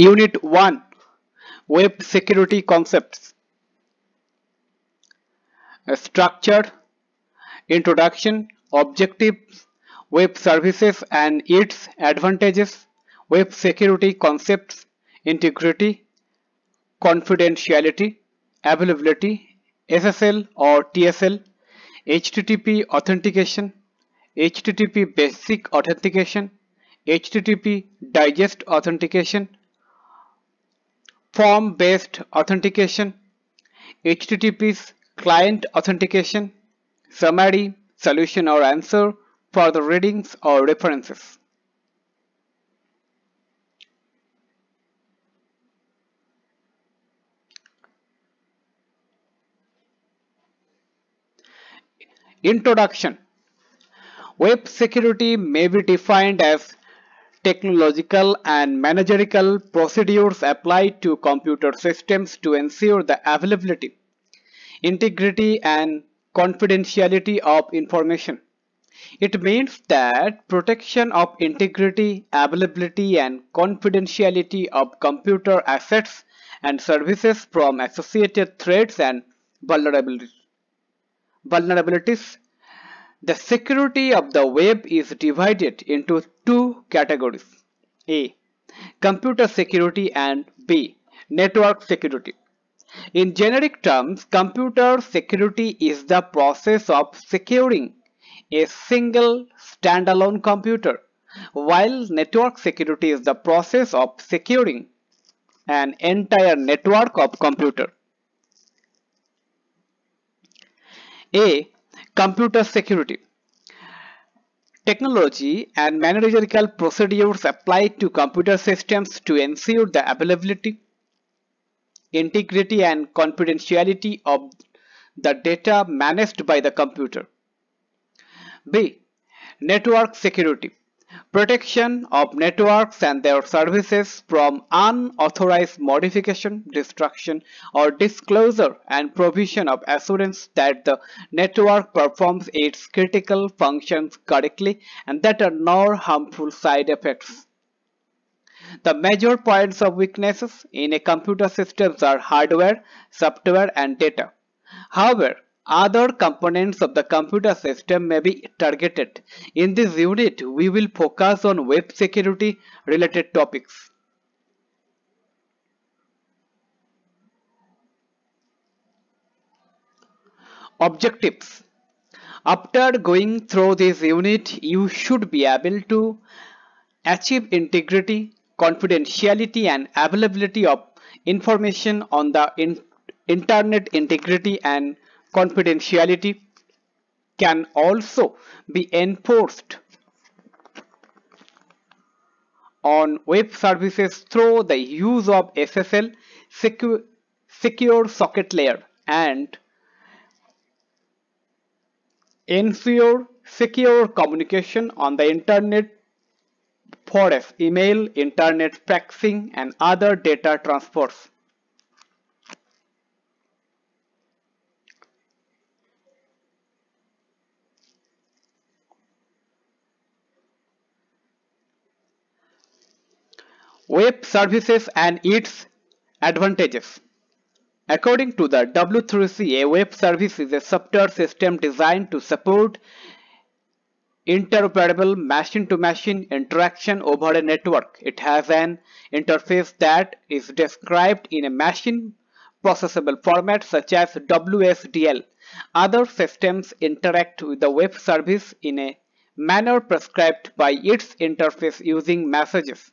Unit 1 Web Security Concepts Structure Introduction Objectives Web Services and its Advantages Web Security Concepts Integrity Confidentiality Availability SSL or TSL HTTP Authentication HTTP Basic Authentication HTTP Digest Authentication form based authentication, HTTP's client authentication, summary, solution or answer, for the readings or references. Introduction Web security may be defined as technological and managerial procedures applied to computer systems to ensure the availability, integrity and confidentiality of information. It means that protection of integrity, availability and confidentiality of computer assets and services from associated threats and vulnerabilities. Vulnerabilities the security of the web is divided into two categories. A. Computer security and B. Network security. In generic terms, computer security is the process of securing a single standalone computer, while network security is the process of securing an entire network of computer. A Computer security. Technology and managerial procedures applied to computer systems to ensure the availability, integrity and confidentiality of the data managed by the computer. B. Network security protection of networks and their services from unauthorized modification, destruction, or disclosure, and provision of assurance that the network performs its critical functions correctly and that are no harmful side effects. The major points of weaknesses in a computer systems are hardware, software, and data. However, other components of the computer system may be targeted. In this unit, we will focus on web security related topics. Objectives After going through this unit, you should be able to achieve integrity, confidentiality and availability of information on the in internet integrity and confidentiality can also be enforced on web services through the use of SSL secure, secure socket layer and ensure secure communication on the internet for email, internet faxing and other data transfers. web services and its advantages. According to the W3C, a web service is a software system designed to support interoperable machine-to-machine -machine interaction over a network. It has an interface that is described in a machine processable format such as WSDL. Other systems interact with the web service in a manner prescribed by its interface using messages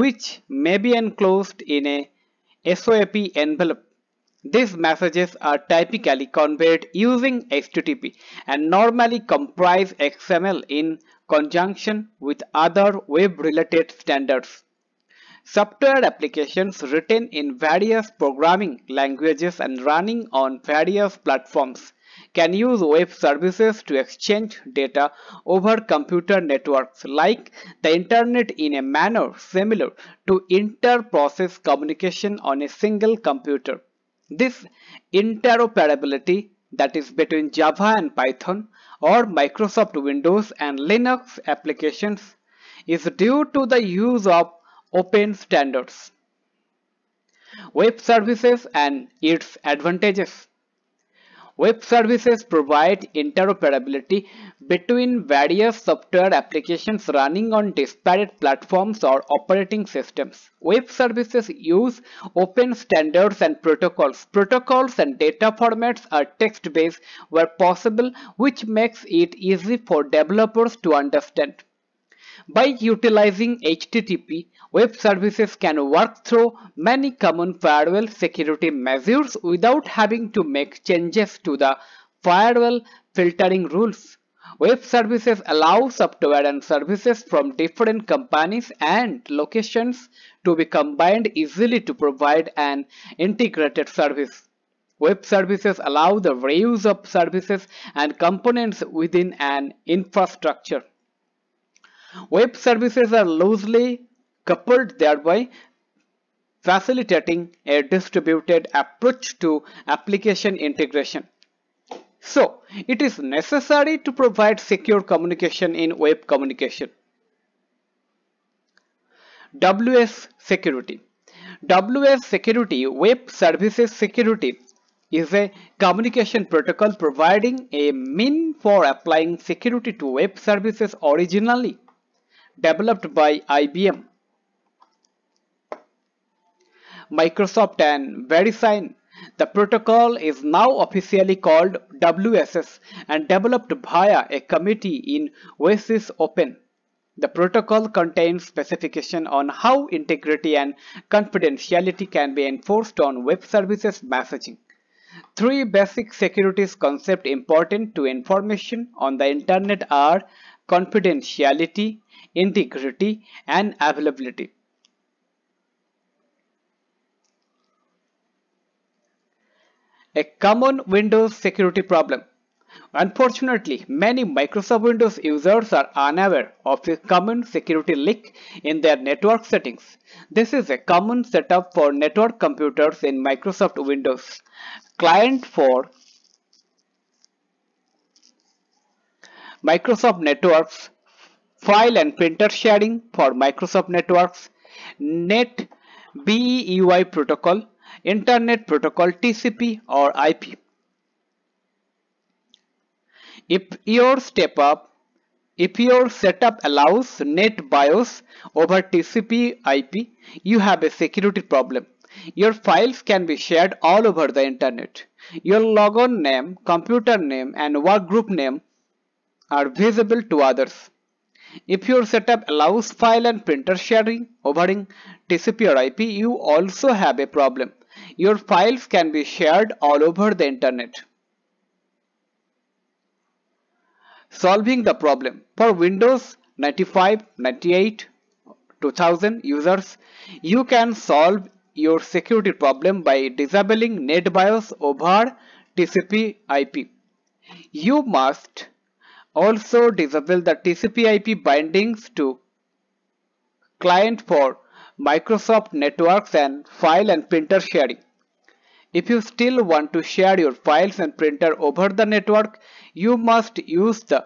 which may be enclosed in a SOAP envelope. These messages are typically conveyed using HTTP and normally comprise XML in conjunction with other web-related standards. Software applications written in various programming languages and running on various platforms can use web services to exchange data over computer networks like the internet in a manner similar to inter-process communication on a single computer. This interoperability that is between Java and Python or Microsoft Windows and Linux applications is due to the use of open standards. Web services and its advantages Web services provide interoperability between various software applications running on disparate platforms or operating systems. Web services use open standards and protocols. Protocols and data formats are text-based where possible, which makes it easy for developers to understand. By utilizing HTTP, web services can work through many common firewall security measures without having to make changes to the firewall filtering rules. Web services allow software and services from different companies and locations to be combined easily to provide an integrated service. Web services allow the reuse of services and components within an infrastructure. Web services are loosely coupled thereby facilitating a distributed approach to application integration. So, it is necessary to provide secure communication in web communication. WS Security WS Security, Web Services Security is a communication protocol providing a mean for applying security to web services originally developed by IBM. Microsoft and VeriSign. The protocol is now officially called WSS and developed via a committee in OSIS Open. The protocol contains specification on how integrity and confidentiality can be enforced on web services messaging. Three basic securities concepts important to information on the internet are confidentiality, integrity and availability. A common Windows security problem. Unfortunately, many Microsoft Windows users are unaware of the common security leak in their network settings. This is a common setup for network computers in Microsoft Windows. Client for Microsoft networks file and printer sharing for Microsoft networks, NET BEUI protocol, Internet Protocol TCP or IP. If your step up, if your setup allows NET BIOS over TCP IP, you have a security problem. Your files can be shared all over the internet. Your logon name, computer name and workgroup name are visible to others. If your setup allows file and printer sharing, overing TCP or IP, you also have a problem. Your files can be shared all over the internet. Solving the problem. For Windows 95, 98, 2000 users, you can solve your security problem by disabling NetBIOS over TCP IP. You must also disable the TCP IP bindings to client for Microsoft networks and file and printer sharing. If you still want to share your files and printer over the network, you must use the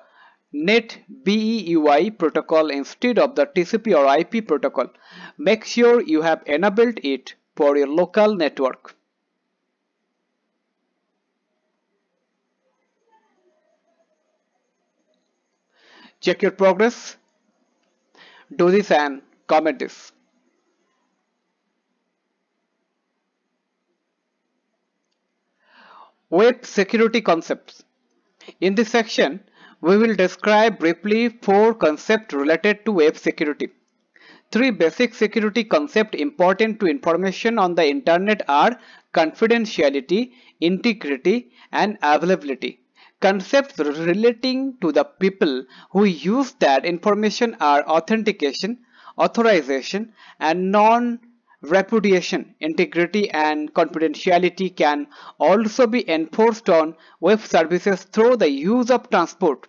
NetBEUI protocol instead of the TCP or IP protocol. Make sure you have enabled it for your local network. check your progress do this and comment this web security concepts in this section we will describe briefly four concepts related to web security three basic security concepts important to information on the internet are confidentiality integrity and availability Concepts relating to the people who use that information are authentication, authorization, and non repudiation, integrity, and confidentiality can also be enforced on web services through the use of transport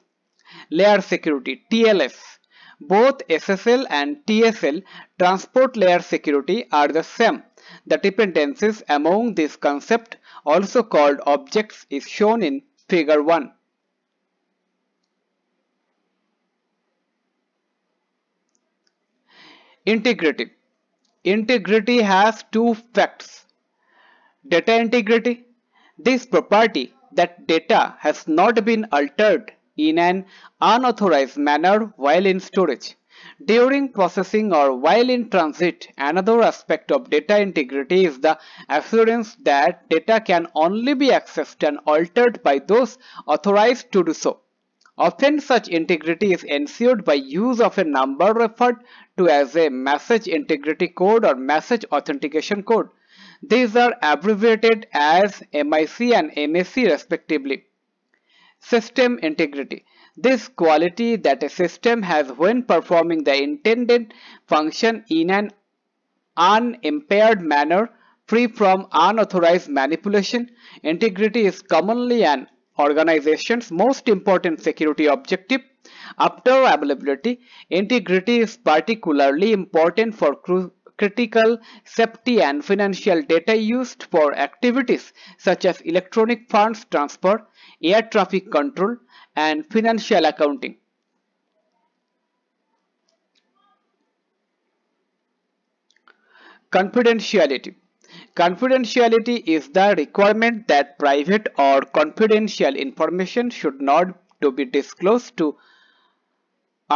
layer security TLS. Both SSL and TSL transport layer security are the same. The dependencies among this concept also called objects is shown in figure 1. Integrity. Integrity has two facts. Data integrity. This property that data has not been altered in an unauthorized manner while in storage. During processing or while in transit, another aspect of data integrity is the assurance that data can only be accessed and altered by those authorized to do so. Often such integrity is ensured by use of a number referred to as a message integrity code or message authentication code. These are abbreviated as MIC and MAC respectively. System integrity. This quality that a system has when performing the intended function in an unimpaired manner free from unauthorized manipulation. Integrity is commonly an organization's most important security objective. After availability, integrity is particularly important for critical, safety and financial data used for activities such as electronic funds transfer, air traffic control and financial accounting. Confidentiality Confidentiality is the requirement that private or confidential information should not to be disclosed to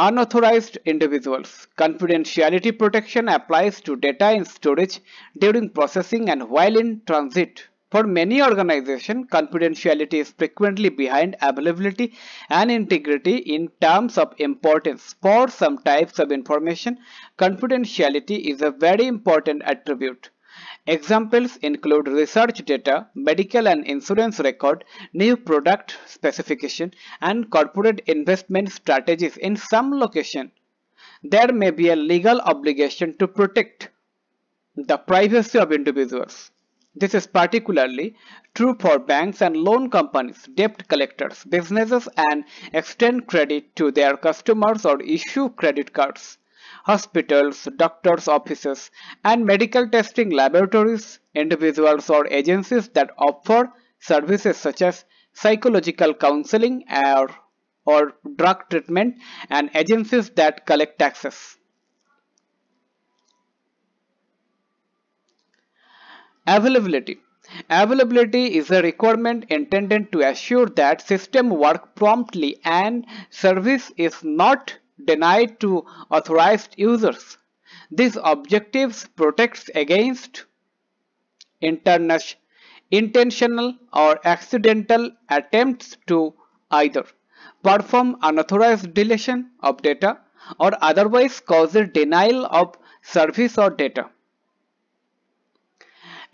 unauthorized individuals. Confidentiality protection applies to data in storage during processing and while in transit. For many organizations, confidentiality is frequently behind availability and integrity in terms of importance. For some types of information, confidentiality is a very important attribute. Examples include research data, medical and insurance record, new product specification, and corporate investment strategies in some location. There may be a legal obligation to protect the privacy of individuals. This is particularly true for banks and loan companies, debt collectors, businesses and extend credit to their customers or issue credit cards hospitals, doctors' offices, and medical testing laboratories, individuals or agencies that offer services such as psychological counseling or, or drug treatment, and agencies that collect taxes. Availability Availability is a requirement intended to assure that system work promptly and service is not denied to authorized users. These objectives protects against intentional or accidental attempts to either perform unauthorized deletion of data or otherwise cause a denial of service or data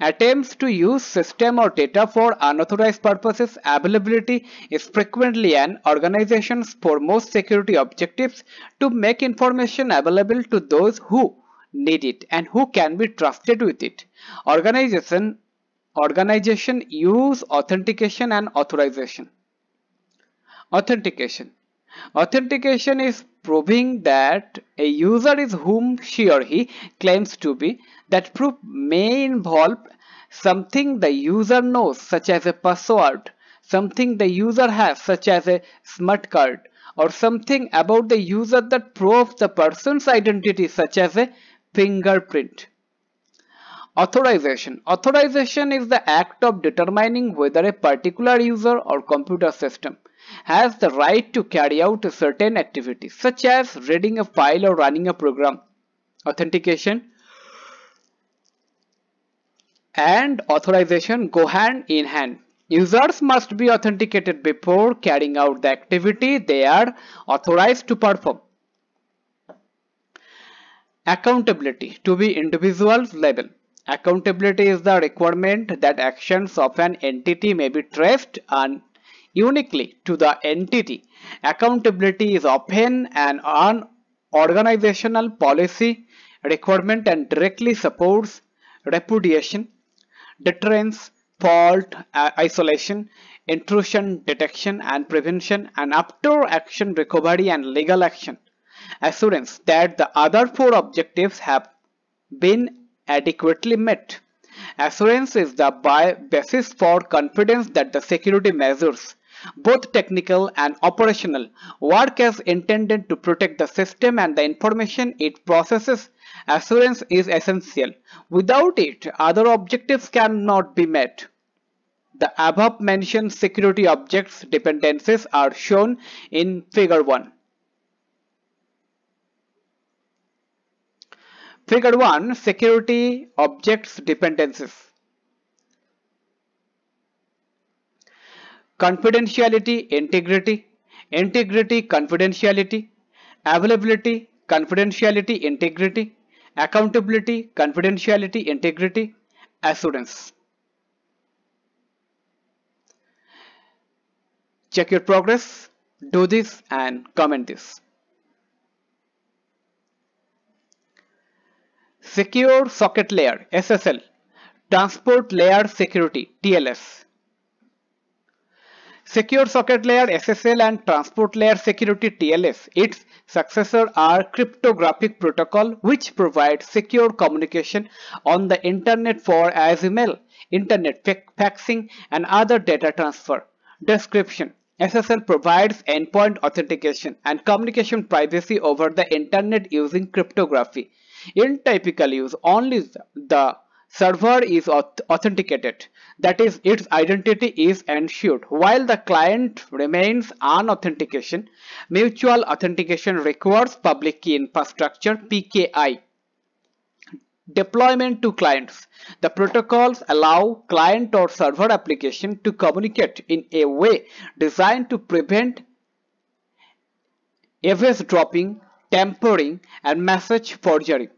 Attempts to use system or data for unauthorized purposes availability is frequently an organization's foremost security objectives to make information available to those who need it and who can be trusted with it. Organization organization use authentication and authorization. Authentication Authentication is proving that a user is whom she or he claims to be. That proof may involve something the user knows such as a password, something the user has such as a smart card or something about the user that proves the person's identity such as a fingerprint. Authorization. Authorization is the act of determining whether a particular user or computer system has the right to carry out certain activities such as reading a file or running a program. Authentication and authorization go hand in hand. Users must be authenticated before carrying out the activity they are authorized to perform. Accountability to be individuals level. Accountability is the requirement that actions of an entity may be traced and uniquely to the entity. Accountability is often an organizational policy requirement and directly supports repudiation, deterrence, fault uh, isolation, intrusion detection and prevention, and after action recovery and legal action. Assurance that the other four objectives have been adequately met. Assurance is the basis for confidence that the security measures both technical and operational. Work is intended to protect the system and the information it processes. Assurance is essential. Without it, other objectives cannot be met. The above mentioned security objects dependencies are shown in figure 1. Figure 1 Security Objects Dependencies confidentiality, integrity, integrity, confidentiality, availability, confidentiality, integrity, accountability, confidentiality, integrity, assurance. Check your progress, do this and comment this. Secure Socket Layer SSL Transport Layer Security TLS Secure socket layer SSL and transport layer security TLS. Its successor are cryptographic protocol which provide secure communication on the internet for as email, internet faxing and other data transfer. Description SSL provides endpoint authentication and communication privacy over the internet using cryptography. In typical use, only the server is authenticated that is its identity is ensured while the client remains authentication mutual authentication requires public key infrastructure pki deployment to clients the protocols allow client or server application to communicate in a way designed to prevent FS dropping tampering and message forgery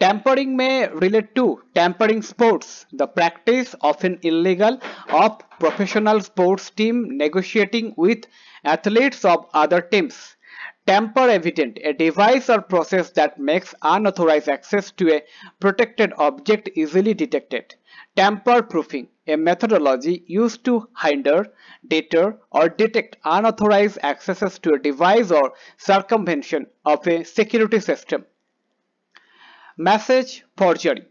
Tampering may relate to tampering sports, the practice often illegal of professional sports team negotiating with athletes of other teams. Tamper evident, a device or process that makes unauthorized access to a protected object easily detected. Tamper proofing, a methodology used to hinder, deter, or detect unauthorized accesses to a device or circumvention of a security system. Message forgery.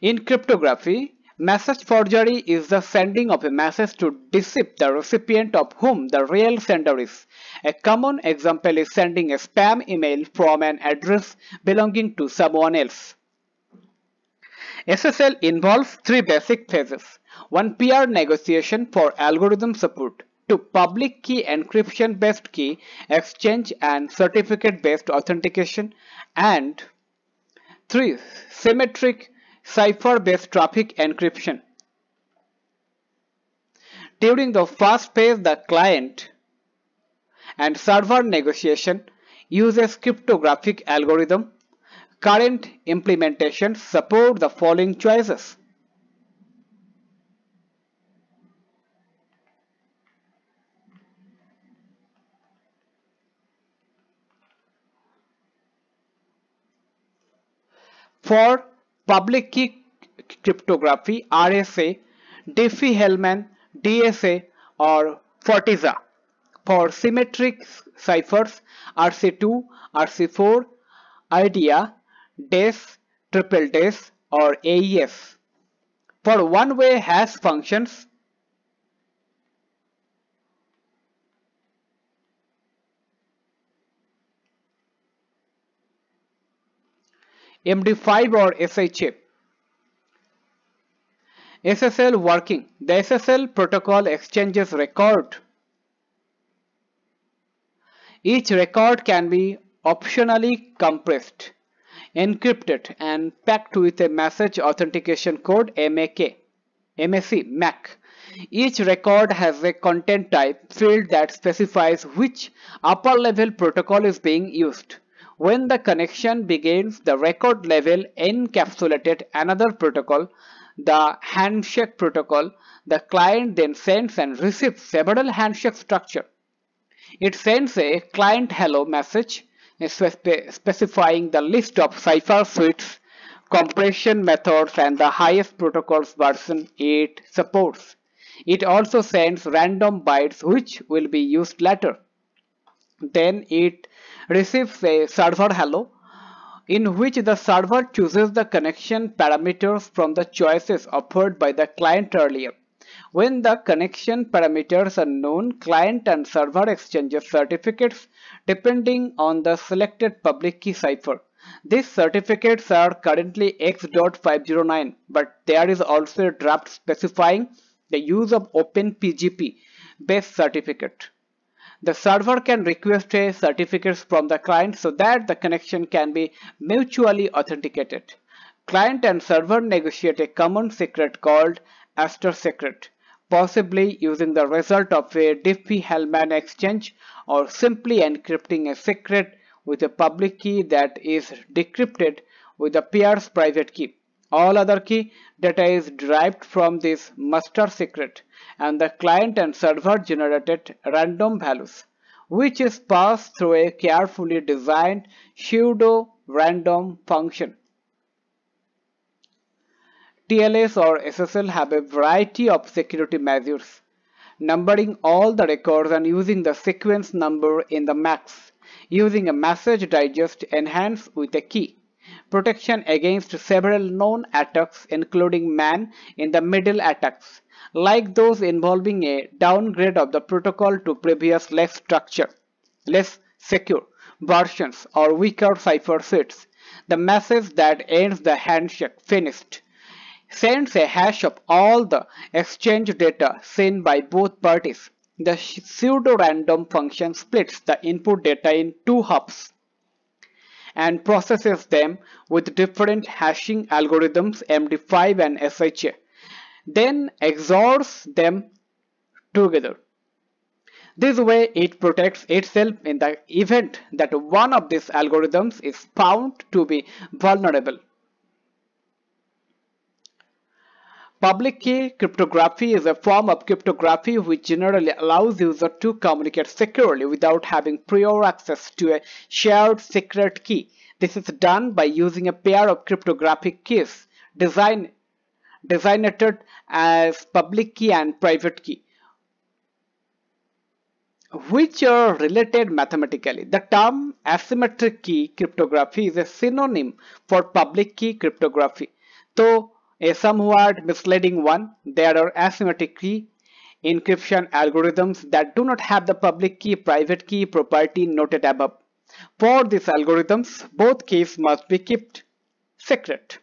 In cryptography, message forgery is the sending of a message to deceive the recipient of whom the real sender is. A common example is sending a spam email from an address belonging to someone else. SSL involves three basic phases. One PR negotiation for algorithm support. Two public key encryption based key exchange and certificate based authentication. And 3. Symmetric cipher-based traffic encryption. During the first phase, the client and server negotiation uses cryptographic algorithm. Current implementations support the following choices. for public key cryptography RSA, Diffie-Hellman, DSA or Fortiza for symmetric ciphers RC2, RC4, IDEA, DES, triple DES or AES. For one-way hash functions MD5 or SI chip. SSL working. The SSL protocol exchanges record. Each record can be optionally compressed, encrypted and packed with a message authentication code MAK, MAC, MAC. Each record has a content type field that specifies which upper level protocol is being used. When the connection begins, the record level encapsulated another protocol, the handshake protocol. The client then sends and receives several handshake structure. It sends a client hello message specifying the list of cipher suites, compression methods and the highest protocols version it supports. It also sends random bytes which will be used later. Then it receives a server hello in which the server chooses the connection parameters from the choices offered by the client earlier. When the connection parameters are known, client and server exchanges certificates depending on the selected public key cipher. These certificates are currently X.509, but there is also a draft specifying the use of OpenPGP based certificate. The server can request a certificates from the client so that the connection can be mutually authenticated. Client and server negotiate a common secret called Aster secret, possibly using the result of a Diffie-Hellman exchange or simply encrypting a secret with a public key that is decrypted with the peer's private key. All other key data is derived from this master secret and the client and server generated random values which is passed through a carefully designed pseudo random function. TLS or SSL have a variety of security measures, numbering all the records and using the sequence number in the max, using a message digest enhanced with a key protection against several known attacks including man in the middle attacks, like those involving a downgrade of the protocol to previous less structure, less secure versions or weaker cipher sets. The message that ends the handshake finished sends a hash of all the exchange data seen by both parties. The pseudo-random function splits the input data in two halves and processes them with different hashing algorithms MD5 and SHA, then XORs them together. This way it protects itself in the event that one of these algorithms is found to be vulnerable. Public key cryptography is a form of cryptography which generally allows users to communicate securely without having prior access to a shared secret key. This is done by using a pair of cryptographic keys design, designated as public key and private key which are related mathematically. The term asymmetric key cryptography is a synonym for public key cryptography. Though a somewhat misleading one, there are asymmetric key encryption algorithms that do not have the public key private key property noted above. For these algorithms, both keys must be kept secret.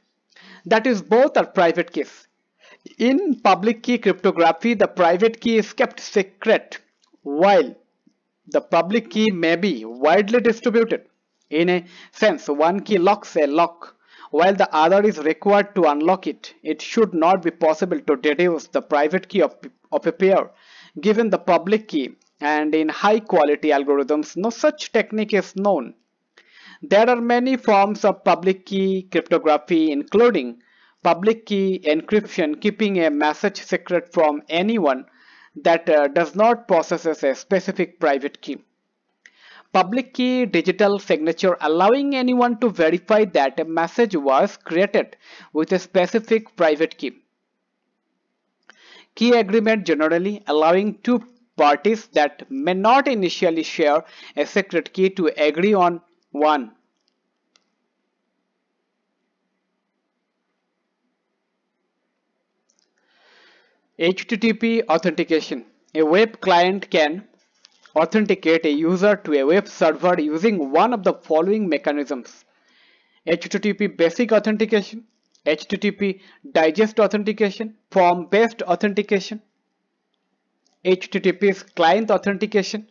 That is, both are private keys. In public key cryptography, the private key is kept secret while the public key may be widely distributed. In a sense, one key locks a lock while the other is required to unlock it, it should not be possible to deduce the private key of, of a pair given the public key and in high quality algorithms no such technique is known. There are many forms of public key cryptography including public key encryption keeping a message secret from anyone that uh, does not possess a specific private key public key digital signature allowing anyone to verify that a message was created with a specific private key. Key agreement generally allowing two parties that may not initially share a secret key to agree on one HTTP authentication. A web client can authenticate a user to a web server using one of the following mechanisms. HTTP basic authentication, HTTP digest authentication, form based authentication, HTTP's client authentication,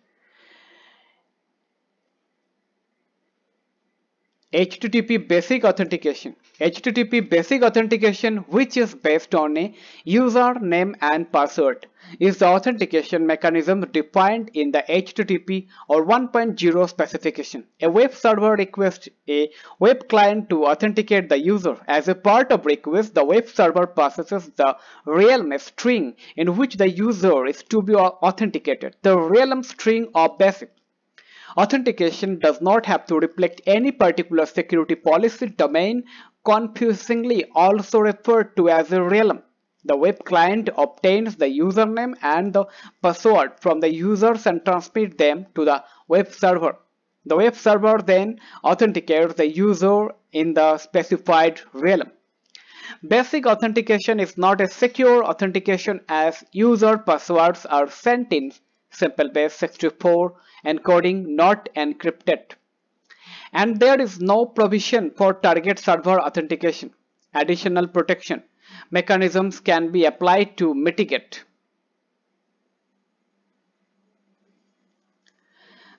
HTTP basic authentication. HTTP basic authentication which is based on a username and password is the authentication mechanism defined in the HTTP or 1.0 specification. A web server requests a web client to authenticate the user. As a part of request, the web server processes the realm string in which the user is to be authenticated. The realm string of basic Authentication does not have to reflect any particular security policy domain, confusingly also referred to as a realm. The web client obtains the username and the password from the users and transmits them to the web server. The web server then authenticates the user in the specified realm. Basic authentication is not as secure authentication as user passwords are sent in simple base 64 encoding not encrypted and there is no provision for target server authentication additional protection mechanisms can be applied to mitigate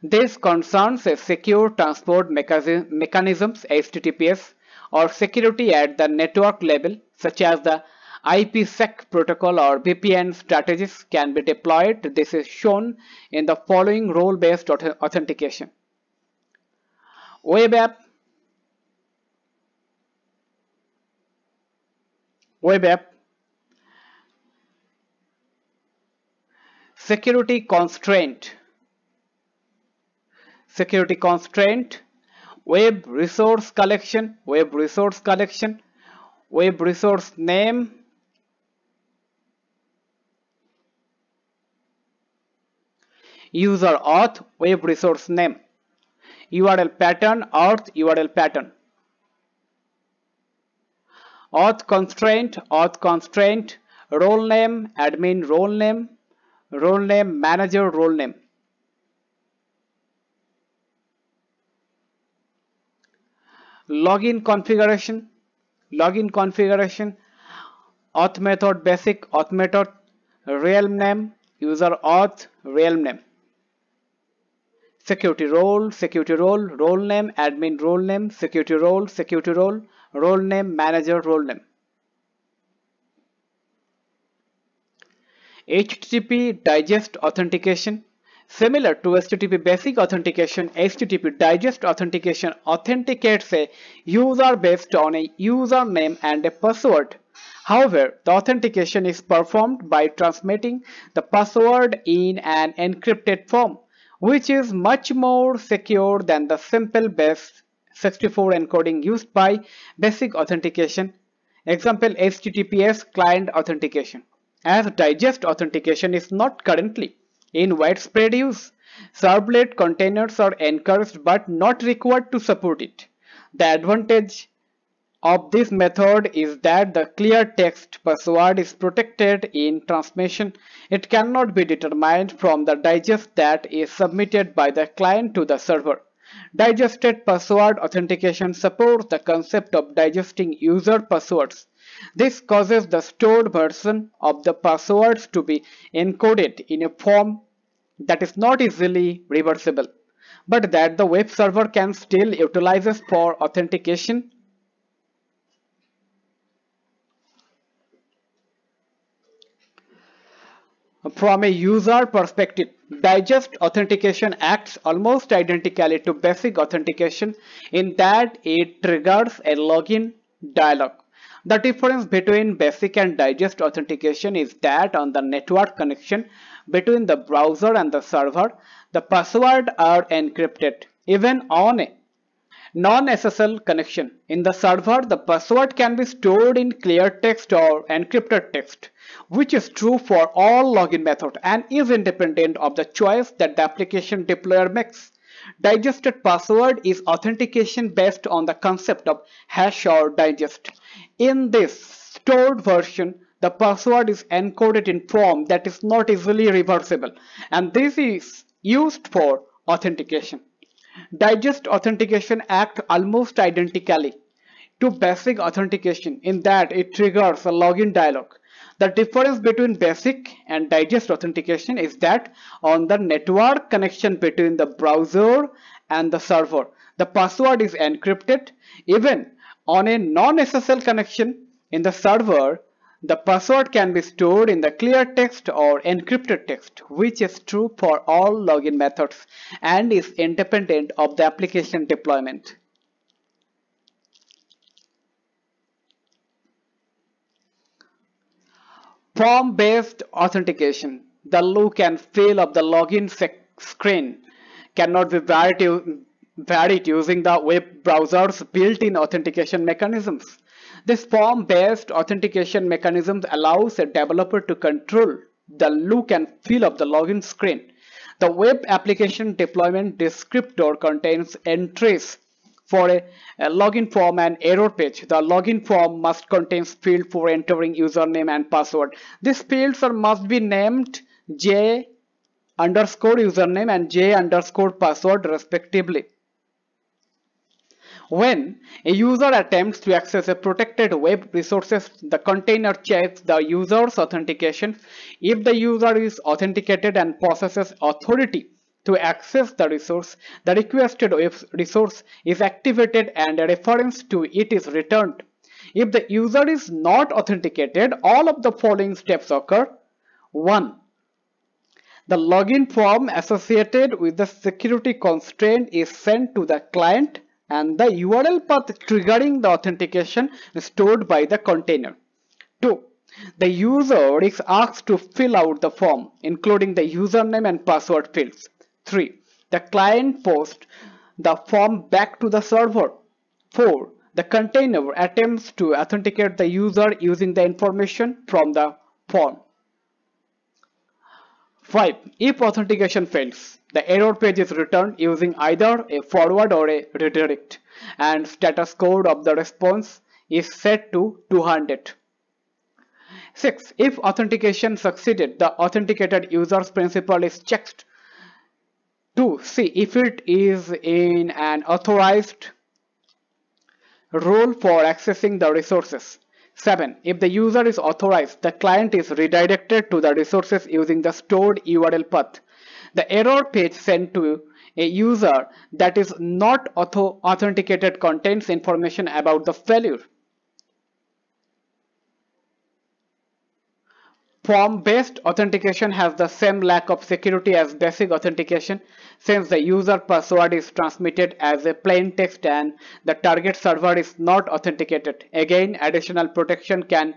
This concerns a secure transport mechanisms HTTPS or security at the network level such as the IPsec protocol or VPN strategies can be deployed. This is shown in the following role-based authentication. Web app Web app Security constraint Security constraint Web resource collection Web resource collection Web resource name user auth web resource name URL pattern auth URL pattern auth constraint auth constraint role name admin role name role name manager role name login configuration login configuration auth method basic auth method realm name user auth realm name security role, security role, role name, admin role name, security role, security role, role name, manager role name. HTTP digest authentication Similar to HTTP basic authentication, HTTP digest authentication authenticates a user based on a username and a password. However, the authentication is performed by transmitting the password in an encrypted form which is much more secure than the simple best 64 encoding used by basic authentication example https client authentication as digest authentication is not currently in widespread use servlet containers are encouraged but not required to support it the advantage of this method is that the clear text password is protected in transmission. It cannot be determined from the digest that is submitted by the client to the server. Digested password authentication supports the concept of digesting user passwords. This causes the stored version of the passwords to be encoded in a form that is not easily reversible, but that the web server can still utilize for authentication from a user perspective, Digest Authentication acts almost identically to basic authentication in that it triggers a login dialog. The difference between basic and digest authentication is that on the network connection between the browser and the server, the passwords are encrypted. Even on a non-SSL connection. In the server, the password can be stored in clear text or encrypted text, which is true for all login methods and is independent of the choice that the application deployer makes. Digested password is authentication based on the concept of hash or digest. In this stored version, the password is encoded in form that is not easily reversible and this is used for authentication. Digest Authentication act almost identically to basic authentication in that it triggers a login dialog. The difference between basic and digest authentication is that on the network connection between the browser and the server, the password is encrypted. Even on a non-SSL connection in the server, the password can be stored in the clear text or encrypted text which is true for all login methods and is independent of the application deployment. Form-based authentication. The look and feel of the login screen cannot be varied, varied using the web browser's built-in authentication mechanisms. This form-based authentication mechanism allows a developer to control the look and feel of the login screen. The web application deployment descriptor contains entries for a, a, login form and error page. The login form must contain field for entering username and password. These fields are must be named J underscore username and J underscore password respectively. When a user attempts to access a protected web resources, the container checks the user's authentication. If the user is authenticated and possesses authority to access the resource, the requested resource is activated and a reference to it is returned. If the user is not authenticated, all of the following steps occur. 1. The login form associated with the security constraint is sent to the client and the URL path triggering the authentication stored by the container. 2. The user is asked to fill out the form including the username and password fields. 3. The client posts the form back to the server. 4. The container attempts to authenticate the user using the information from the form. 5. If authentication fails, the error page is returned using either a forward or a redirect and status code of the response is set to 200. 6. If authentication succeeded, the authenticated user's principal is checked to see if it is in an authorized role for accessing the resources. 7. If the user is authorized, the client is redirected to the resources using the stored URL path the error page sent to a user that is not auto authenticated contains information about the failure. Form-based authentication has the same lack of security as basic authentication since the user password is transmitted as a plain text and the target server is not authenticated. Again, additional protection can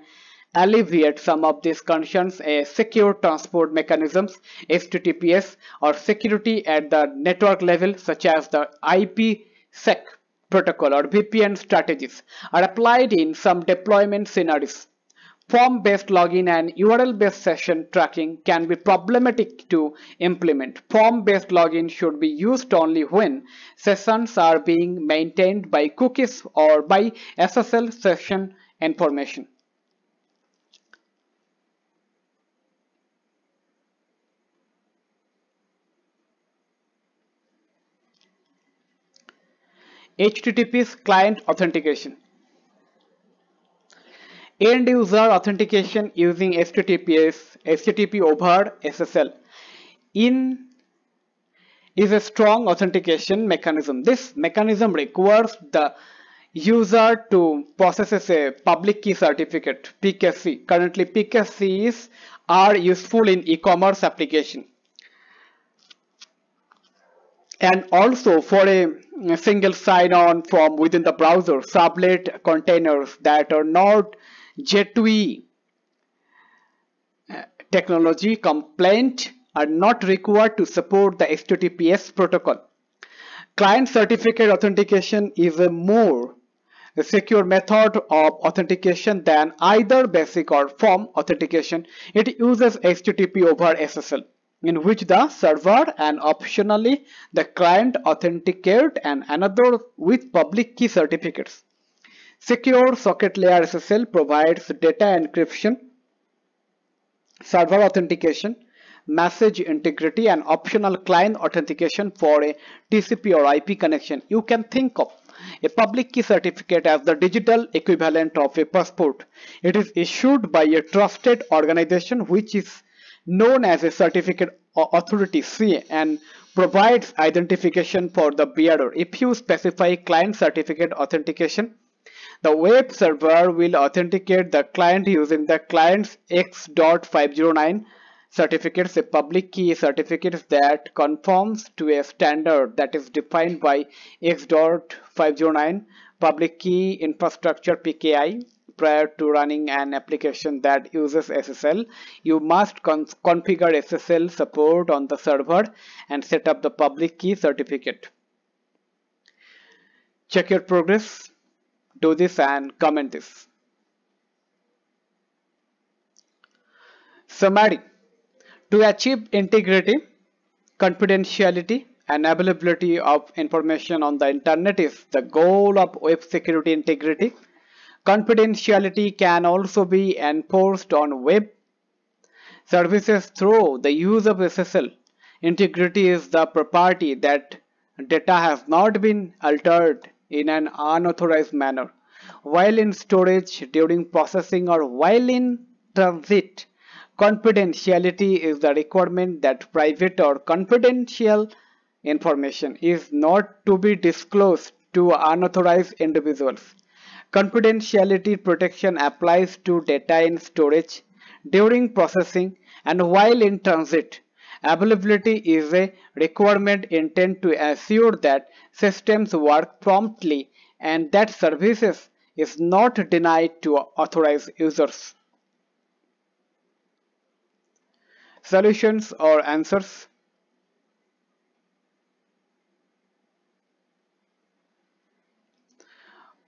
alleviate some of these concerns a secure transport mechanisms https or security at the network level such as the ipsec protocol or vpn strategies are applied in some deployment scenarios Form-based login and URL-based session tracking can be problematic to implement. Form-based login should be used only when sessions are being maintained by cookies or by SSL session information. HTTP's client authentication. End user authentication using HTTPS, HTTP over SSL in is a strong authentication mechanism. This mechanism requires the user to process a public key certificate PKC. Currently PKCs are useful in e-commerce application and also for a, single sign-on from within the browser sublet containers that are not J2E uh, technology compliant are not required to support the HTTPS protocol. Client certificate authentication is a more secure method of authentication than either basic or form authentication. It uses HTTP over SSL in which the server and optionally the client authenticate and another with public key certificates. Secure socket layer SSL provides data encryption, server authentication, message integrity and optional client authentication for a TCP or IP connection. You can think of a public key certificate as the digital equivalent of a passport. It is issued by a trusted organization which is known as a certificate authority (CA) and provides identification for the bearer. If you specify client certificate authentication, the web server will authenticate the client using the client's X.509 certificates, a public key certificate that conforms to a standard that is defined by X.509 public key infrastructure PKI prior to running an application that uses SSL. You must configure SSL support on the server and set up the public key certificate. Check your progress, do this and comment this. Summary. To achieve integrity, confidentiality, and availability of information on the internet is the goal of web security integrity. Confidentiality can also be enforced on web services through the use of SSL. Integrity is the property that data has not been altered in an unauthorized manner while in storage during processing or while in transit. Confidentiality is the requirement that private or confidential information is not to be disclosed to unauthorized individuals. Confidentiality protection applies to data in storage, during processing, and while in transit. Availability is a requirement intended to assure that systems work promptly and that services is not denied to authorized users. Solutions or answers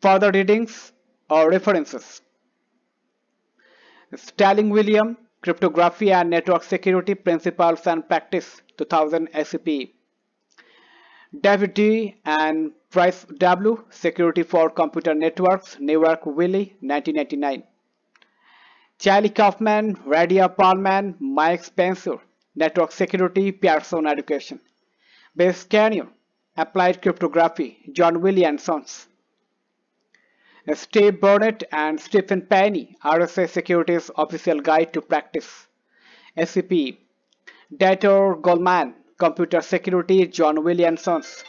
further readings or references. Sterling William, Cryptography and Network Security Principles and Practice, 2000 SCP. David D. and Price W. Security for Computer Networks, New York: Willie, 1999. Charlie Kaufman, Radia Palman, Mike Spencer, Network Security, Pearson Education. Base Canyon, Applied Cryptography, John Williamsons. Steve Burnett and Stephen Penny, RSA Securities Official Guide to Practice, SCP, Dator Goldman, Computer Security, John Williamsons.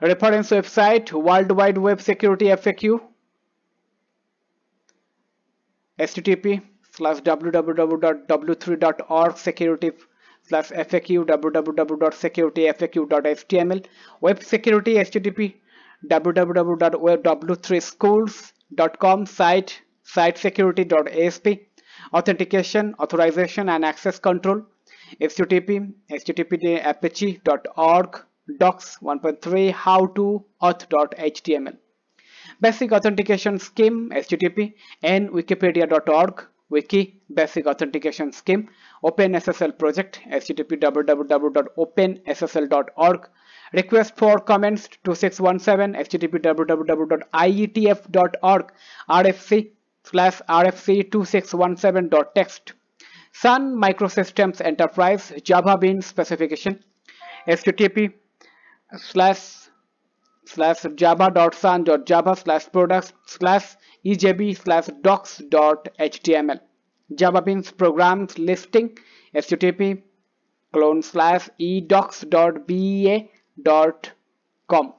Reference website World Wide Web Security FAQ http slash www.w3.org security slash FAQ www.securityfaq.html web security http www.w3schools.com site site security.asp authentication authorization and access control http http apache.org docs 1.3 how to auth.html basic authentication scheme http and wikipedia.org wiki basic authentication scheme OpenSSL project http www.openssl.org request for comments 2617 http www.ietf.org rfc slash rfc 2617.txt Sun Microsystems Enterprise Java Bean specification http slash slash java.sun.java slash products slash ejb slash docs.html JavaBeans programs listing http clone slash com